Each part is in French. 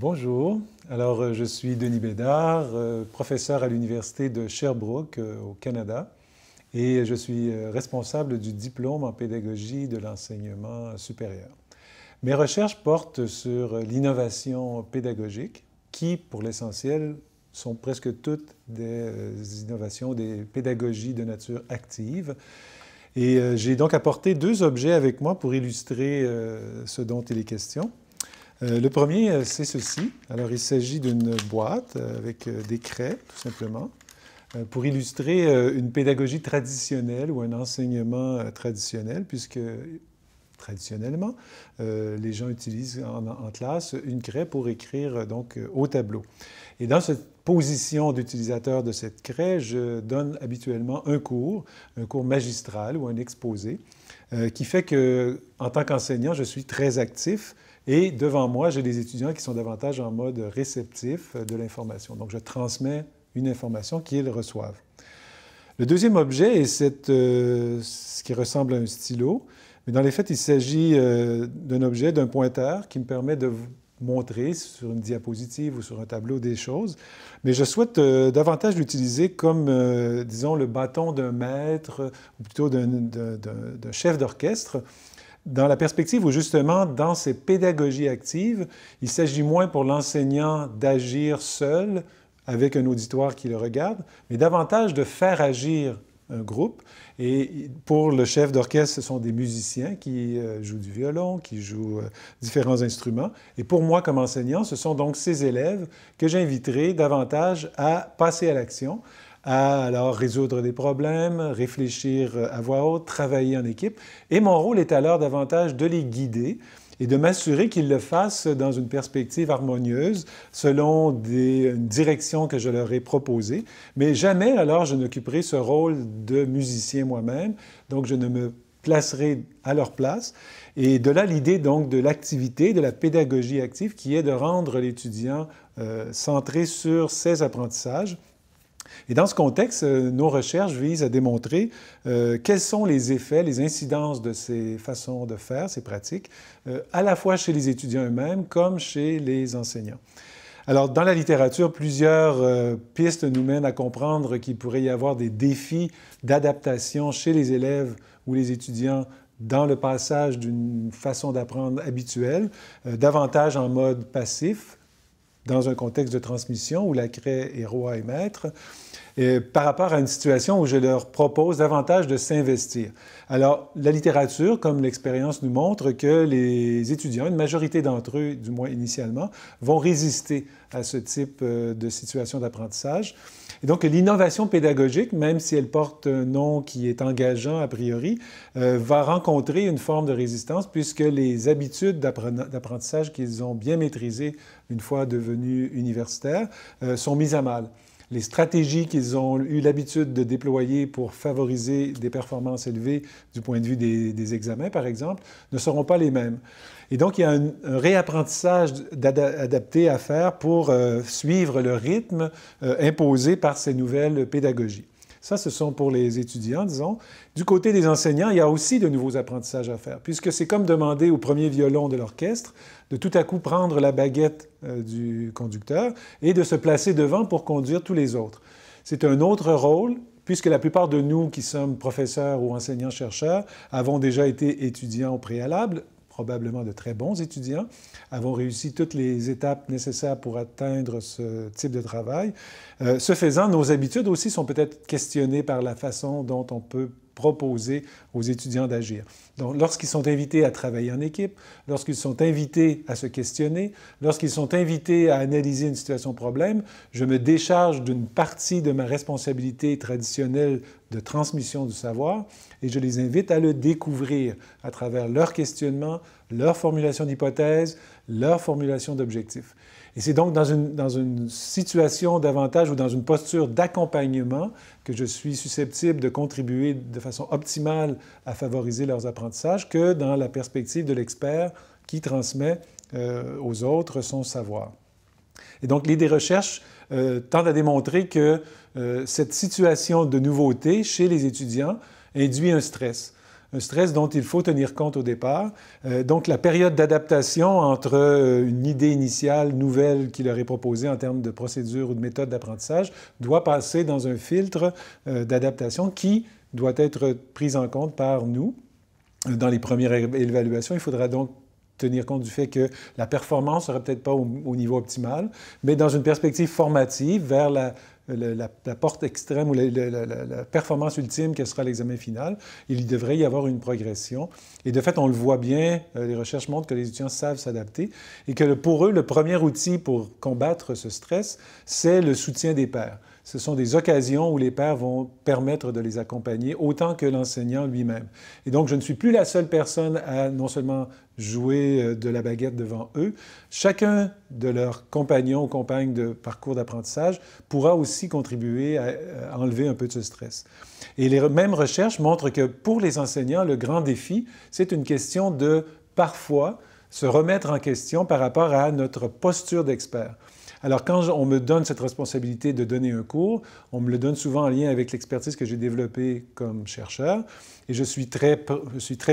Bonjour, alors euh, je suis Denis Bédard, euh, professeur à l'Université de Sherbrooke euh, au Canada et je suis responsable du diplôme en pédagogie de l'enseignement supérieur. Mes recherches portent sur l'innovation pédagogique qui, pour l'essentiel, sont presque toutes des innovations, des pédagogies de nature active. Et j'ai donc apporté deux objets avec moi pour illustrer ce dont il est question. Euh, le premier, euh, c'est ceci. Alors, il s'agit d'une boîte euh, avec des craies, tout simplement, pour illustrer une pédagogie traditionnelle ou un enseignement traditionnel, puisque traditionnellement, les gens utilisent en, classe une craie pour écrire donc au tableau. Et dans cette position d'utilisateur de cette craie, je donne habituellement un cours, un cours magistral ou un exposé, qui fait que, en tant qu'enseignant, je suis très actif et devant moi, j'ai des étudiants qui sont davantage en mode réceptif de l'information. Donc, je transmets une information qu'ils reçoivent. Le deuxième objet est cette, euh, ce qui ressemble à un stylo, mais dans les faits, il s'agit euh, d'un objet, d'un pointeur qui me permet de montrer sur une diapositive ou sur un tableau des choses, mais je souhaite euh, davantage l'utiliser comme, disons, le bâton d'un maître, ou plutôt d'un chef d'orchestre, dans la perspective où justement, dans ces pédagogies actives, il s'agit moins pour l'enseignant d'agir seul avec un auditoire qui le regarde, mais davantage de faire agir un groupe. Et pour le chef d'orchestre, ce sont des musiciens qui euh, jouent du violon, qui jouent euh, différents instruments. Et pour moi, comme enseignant, ce sont donc ces élèves que j'inviterai davantage à passer à l'action à alors résoudre des problèmes, réfléchir euh, à voix haute, travailler en équipe. Et mon rôle est alors davantage de les guider et de m'assurer qu'ils le fassent dans une perspective harmonieuse, selon des, une direction que je leur ai proposée. Mais jamais alors je n'occuperai ce rôle de musicien moi-même, donc je ne me placerai à leur place. Et de là l'idée donc de l'activité, de la pédagogie active, qui est de rendre l'étudiant euh, centré sur ses apprentissages et dans ce contexte, euh, nos recherches visent à démontrer euh, quels sont les effets, les incidences de ces façons de faire, ces pratiques, euh, à la fois chez les étudiants eux-mêmes comme chez les enseignants. Alors, dans la littérature, plusieurs pistes nous mènent à comprendre qu'il pourrait y avoir des défis d'adaptation chez les élèves ou les étudiants dans le passage d'une façon d'apprendre habituelle, davantage en mode passif, dans un contexte de transmission où la craie est roi et maître, par rapport à une situation où je leur propose davantage de s'investir. Alors, la littérature, comme l'expérience nous montre, que les étudiants, une majorité d'entre eux, du moins initialement, vont résister à ce type euh, de situation d'apprentissage. Et donc l'innovation pédagogique, même si elle porte un nom qui est engageant a priori, euh, va rencontrer une forme de résistance puisque les habitudes d'apprentissage qu'ils ont bien maîtrisées une fois devenues universitaires euh, sont mises à mal les stratégies qu'ils ont eu l'habitude de déployer pour favoriser des performances élevées du point de vue des, examens, par exemple, ne seront pas les mêmes. Et donc, il y a un, réapprentissage adapté à faire pour euh, suivre le rythme euh, imposé par ces nouvelles pédagogies. Ça, ce sont pour les étudiants, disons. Du côté des enseignants, il y a aussi de nouveaux apprentissages à faire, puisque c'est comme demander au premier violon de l'orchestre de tout à coup prendre la baguette euh, du conducteur et de se placer devant pour conduire tous les autres. C'est un autre rôle puisque la plupart de nous qui sommes professeurs ou enseignants-chercheurs avons déjà été étudiants au préalable, probablement de très bons étudiants, avons réussi toutes les étapes nécessaires pour atteindre ce type de travail. Euh, ce faisant, nos habitudes aussi sont peut-être questionnées par la façon dont on peut proposer aux étudiants d'agir. Donc, lorsqu'ils sont invités à travailler en équipe, lorsqu'ils sont invités à se questionner, lorsqu'ils sont invités à analyser une situation problème, je me décharge d'une partie de ma responsabilité traditionnelle de transmission du savoir et je les invite à le découvrir à travers leur questionnement, leur formulation d'hypothèses, leur formulation d'objectifs. Et c'est donc dans une, situation davantage ou dans une posture d'accompagnement que je suis susceptible de contribuer de façon optimale à favoriser leurs apprentissages que dans la perspective de l'expert qui transmet euh, aux autres son savoir. Et donc, l'idée des recherches euh, à démontrer que euh, cette situation de nouveauté chez les étudiants induit un stress un stress dont il faut tenir compte au départ. Euh, donc la période d'adaptation entre euh, une idée initiale, nouvelle qui leur est proposée en termes de procédure ou de méthode d'apprentissage doit passer dans un filtre euh, d'adaptation qui doit être prise en compte par nous. Dans les premières évaluations, il faudra donc tenir compte du fait que la performance ne sera peut-être pas au, niveau optimal, mais dans une perspective formative vers la la, porte extrême ou la, performance ultime que sera l'examen final. Il devrait y avoir une progression. Et de fait, on le voit bien, euh, les recherches montrent que les étudiants savent s'adapter et que pour eux, le premier outil pour combattre ce stress, c'est le soutien des pairs ce sont des occasions où les pères vont permettre de les accompagner autant que l'enseignant lui-même. Et donc, je ne suis plus la seule personne à non seulement jouer euh, de la baguette devant eux, chacun de leurs compagnons ou compagnes de parcours d'apprentissage pourra aussi contribuer à euh, enlever un peu de ce stress. Et les mêmes recherches montrent que pour les enseignants, le grand défi, c'est une question de parfois se remettre en question par rapport à notre posture d'expert. Alors quand on me donne cette responsabilité de donner un cours, on me le donne souvent en lien avec l'expertise que j'ai développée comme chercheur et je suis, très,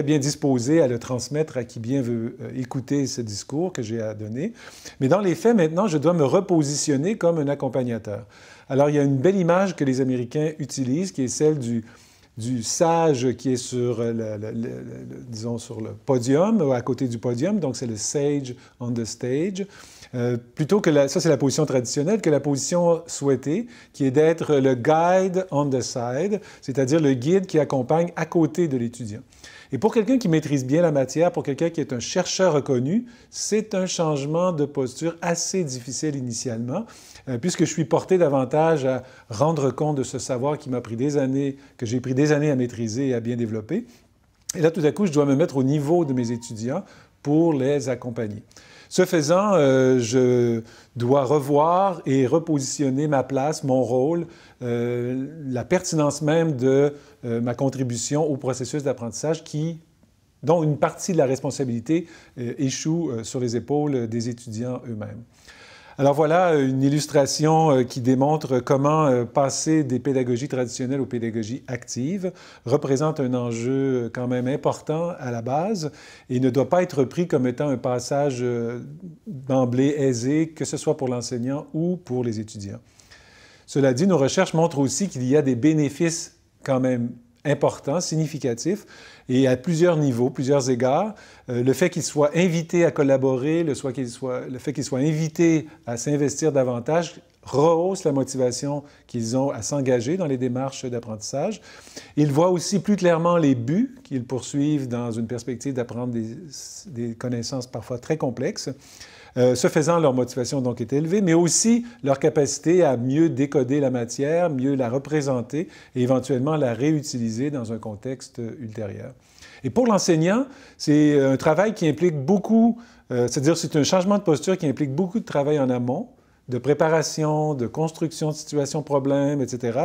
bien disposé à le transmettre à qui bien veut euh, écouter ce discours que j'ai à donner. Mais dans les faits, maintenant, je dois me repositionner comme un accompagnateur. Alors il y a une belle image que les Américains utilisent qui est celle du, sage qui est sur euh, le, sur le podium, euh, à côté du podium, donc c'est le sage on the stage. Euh, plutôt que ça, c'est la position traditionnelle, que la position souhaitée, qui est d'être le guide on the side, c'est-à-dire le guide qui accompagne à côté de l'étudiant. Et pour quelqu'un qui maîtrise bien la matière, pour quelqu'un qui est un chercheur reconnu, c'est un changement de posture assez difficile initialement, euh, puisque je suis porté davantage à rendre compte de ce savoir qui m'a pris des années, que j'ai pris des années à maîtriser et à bien développer. Et là, tout à coup, je dois me mettre au niveau de mes étudiants pour les accompagner. Ce faisant, euh, je dois revoir et repositionner ma place, mon rôle, euh, la pertinence même de euh, ma contribution au processus d'apprentissage qui dont une partie de la responsabilité échoue sur les épaules des étudiants eux-mêmes. Alors voilà euh, une illustration euh, qui démontre euh, comment passer des pédagogies traditionnelles aux pédagogies actives représente un enjeu quand même important à la base et ne doit pas être pris comme étant un passage d'emblée aisé, que ce soit pour l'enseignant ou pour les étudiants. Cela dit, nos recherches montrent aussi qu'il y a des bénéfices quand même important, significatif, et à plusieurs niveaux, plusieurs égards. Euh, le fait qu'ils soient invités à collaborer, le, fait qu'ils soient invités à s'investir davantage rehausse la motivation qu'ils ont à s'engager dans les démarches d'apprentissage. Ils voient aussi plus clairement les buts qu'ils poursuivent dans une perspective d'apprendre des connaissances parfois très complexes. Euh, ce faisant, leur motivation donc est élevée, mais aussi leur capacité à mieux décoder la matière, mieux la représenter et éventuellement la réutiliser dans un contexte ultérieur. Et pour l'enseignant, c'est un travail qui implique beaucoup, euh, c'est-à-dire c'est un changement de posture qui implique beaucoup de travail en amont, de préparation, de construction de situation-problème, etc.,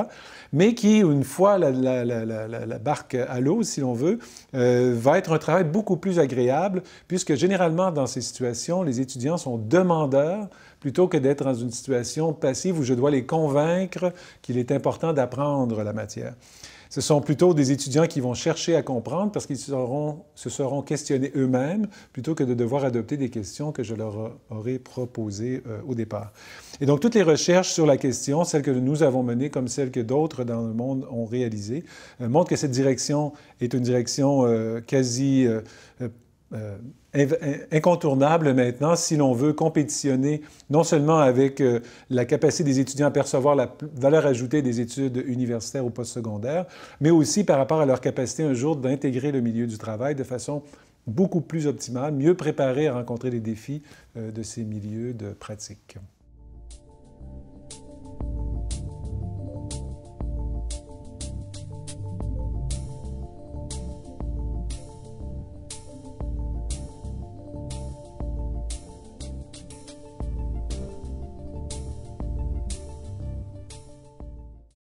mais qui, une fois la, barque à l'eau, si l'on veut, euh, va être un travail beaucoup plus agréable, puisque généralement, dans ces situations, les étudiants sont demandeurs plutôt que d'être dans une situation passive où je dois les convaincre qu'il est important d'apprendre la matière. Ce sont plutôt des étudiants qui vont chercher à comprendre parce qu'ils se seront questionnés eux-mêmes plutôt que de devoir adopter des questions que je leur aurais proposées euh, au départ. Et donc, toutes les recherches sur la question, celles que nous avons menées comme celles que d'autres dans le monde ont réalisées, euh, montrent que cette direction est une direction euh, quasi incontournable maintenant si l'on veut compétitionner non seulement avec euh, la capacité des étudiants à percevoir la valeur ajoutée des études universitaires ou postsecondaires, mais aussi par rapport à leur capacité un jour d'intégrer le milieu du travail de façon beaucoup plus optimale, mieux préparée à rencontrer les défis euh, de ces milieux de pratique.